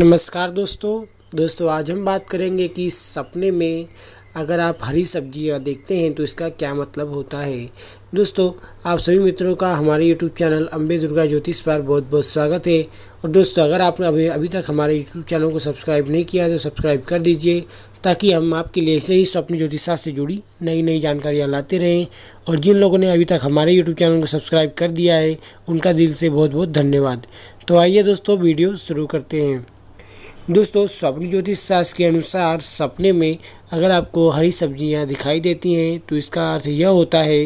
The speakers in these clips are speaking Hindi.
नमस्कार दोस्तों दोस्तों आज हम बात करेंगे कि सपने में अगर आप हरी सब्जियां देखते हैं तो इसका क्या मतलब होता है दोस्तों आप सभी मित्रों का हमारे यूट्यूब चैनल अम्बे दुर्गा ज्योतिष पर बहुत बहुत स्वागत है और दोस्तों अगर आपने अभी अभी तक हमारे यूट्यूब चैनल को सब्सक्राइब नहीं किया तो सब्सक्राइब कर दीजिए ताकि हम आपके लिए ऐसे ही स्वप्न ज्योतिषा से जुड़ी नई नई जानकारियाँ लाते रहें और जिन लोगों ने अभी तक हमारे यूट्यूब चैनल को सब्सक्राइब कर दिया है उनका दिल से बहुत बहुत धन्यवाद तो आइए दोस्तों वीडियो शुरू करते हैं दोस्तों स्वप्न ज्योतिष शास्त्र के अनुसार सपने में अगर आपको हरी सब्जियां दिखाई देती हैं तो इसका अर्थ यह होता है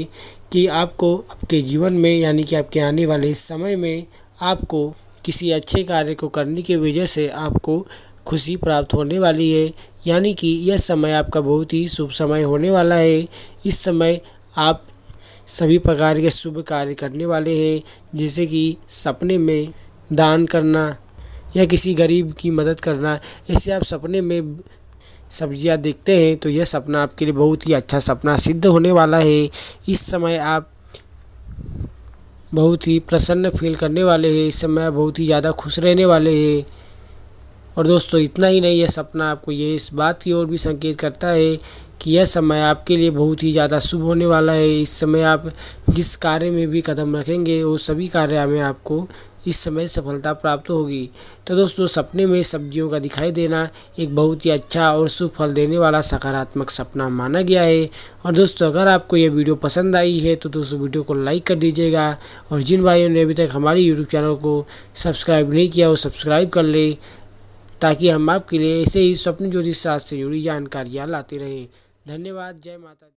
कि आपको आपके जीवन में यानी कि आपके आने वाले समय में आपको किसी अच्छे कार्य को करने की वजह से आपको खुशी प्राप्त होने वाली है यानी कि यह समय आपका बहुत ही शुभ समय होने वाला है इस समय आप सभी प्रकार के शुभ कार्य करने वाले हैं जैसे कि सपने में दान करना या किसी गरीब की मदद करना ऐसे आप सपने में सब्जियां देखते हैं तो यह सपना आपके लिए बहुत ही अच्छा सपना सिद्ध होने वाला है इस समय आप बहुत ही प्रसन्न फील करने वाले हैं इस समय आप बहुत ही ज़्यादा खुश रहने वाले हैं और दोस्तों इतना ही नहीं यह सपना आपको ये इस बात की ओर भी संकेत करता है कि यह समय आपके लिए बहुत ही ज़्यादा शुभ होने वाला है इस समय आप जिस कार्य में भी कदम रखेंगे वो सभी कार्य में आपको इस समय सफलता प्राप्त होगी तो दोस्तों सपने में सब्जियों का दिखाई देना एक बहुत ही अच्छा और सुफल देने वाला सकारात्मक सपना माना गया है और दोस्तों अगर आपको यह वीडियो पसंद आई है तो दोस्तों वीडियो को लाइक कर दीजिएगा और जिन भाइयों ने अभी तक हमारे यूट्यूब चैनल को सब्सक्राइब नहीं किया वो सब्सक्राइब कर लें ताकि हम आपके लिए ऐसे ही स्वप्न ज्योतिष शास्त्र से जुड़ी जानकारियाँ लाते रहें धन्यवाद जय माता